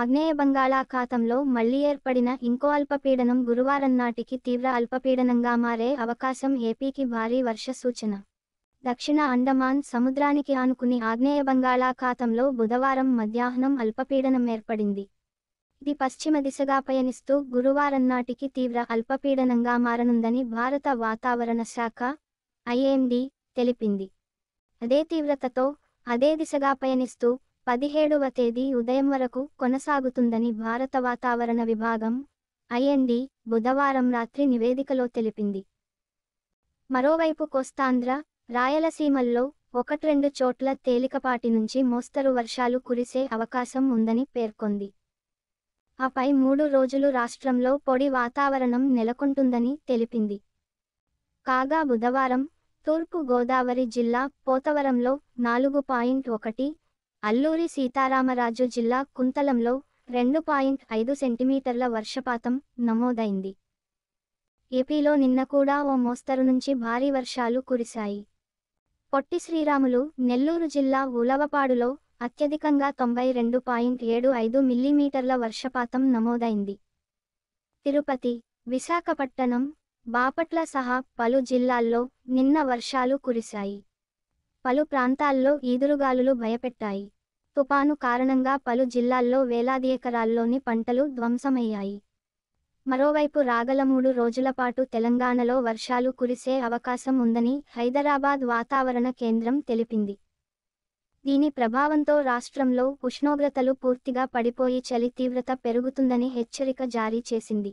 ఆగ్నేయ బంగాళాఖాతంలో మళ్లీ ఏర్పడిన ఇంకో అల్పపీడనం గురువారం నాటికి తీవ్ర అల్పపీడనంగా మారే అవకాశం ఏపీకి భారీ వర్ష సూచన దక్షిణ అండమాన్ సముద్రానికి ఆనుకుని ఆగ్నేయ బంగాళాఖాతంలో బుధవారం మధ్యాహ్నం అల్పపీడనం ఏర్పడింది ఇది పశ్చిమ దిశగా పయనిస్తూ గురువారం నాటికి తీవ్ర అల్పపీడనంగా మారనుందని భారత వాతావరణ శాఖ ఐఎండి తెలిపింది అదే తీవ్రతతో అదే దిశగా పయనిస్తూ పదిహేడవ తేదీ ఉదయం వరకు కొనసాగుతుందని భారత వాతావరణ విభాగం ఐఎన్డి బుధవారం రాత్రి నివేదికలో తెలిపింది మరోవైపు కోస్తాంధ్ర రాయలసీమల్లో ఒకట్రెండు చోట్ల తేలికపాటి నుంచి మోస్తరు వర్షాలు కురిసే అవకాశం ఉందని పేర్కొంది ఆపై మూడు రోజులు రాష్ట్రంలో పొడి వాతావరణం నెలకొంటుందని తెలిపింది కాగా బుధవారం తూర్పు గోదావరి జిల్లా పోతవరంలో నాలుగు పాయింట్ ఒకటి అల్లూరి సీతారామరాజు జిల్లా కుంతలంలో రెండు పాయింట్ ఐదు సెంటీమీటర్ల వర్షపాతం నమోదైంది ఏపీలో నిన్న కూడా ఓ మోస్తరు నుంచి భారీ వర్షాలు కురిశాయి పొట్టి శ్రీరాములు నెల్లూరు జిల్లా ఉలవపాడులో అత్యధికంగా తొంభై రెండు పాయింట్ ఏడు ఐదు మిల్లీమీటర్ల వర్షపాతం నమోదైంది తిరుపతి విశాఖపట్టణం బాపట్ల సహా పలు జిల్లాల్లో నిన్న వర్షాలు కురిశాయి పలు ప్రాంతాల్లో ఈదురుగాలులు భయపెట్టాయి తుపాను కారణంగా పలు జిల్లాల్లో వేలాది ఎకరాల్లోని పంటలు ధ్వంసమయ్యాయి మరోవైపు మూడు రోజుల పాటు తెలంగాణలో వర్షాలు కురిసే అవకాశం ఉందని హైదరాబాద్ వాతావరణ కేంద్రం తెలిపింది దీని ప్రభావంతో రాష్ట్రంలో ఉష్ణోగ్రతలు పూర్తిగా పడిపోయి చలి తీవ్రత పెరుగుతుందని హెచ్చరిక జారీ చేసింది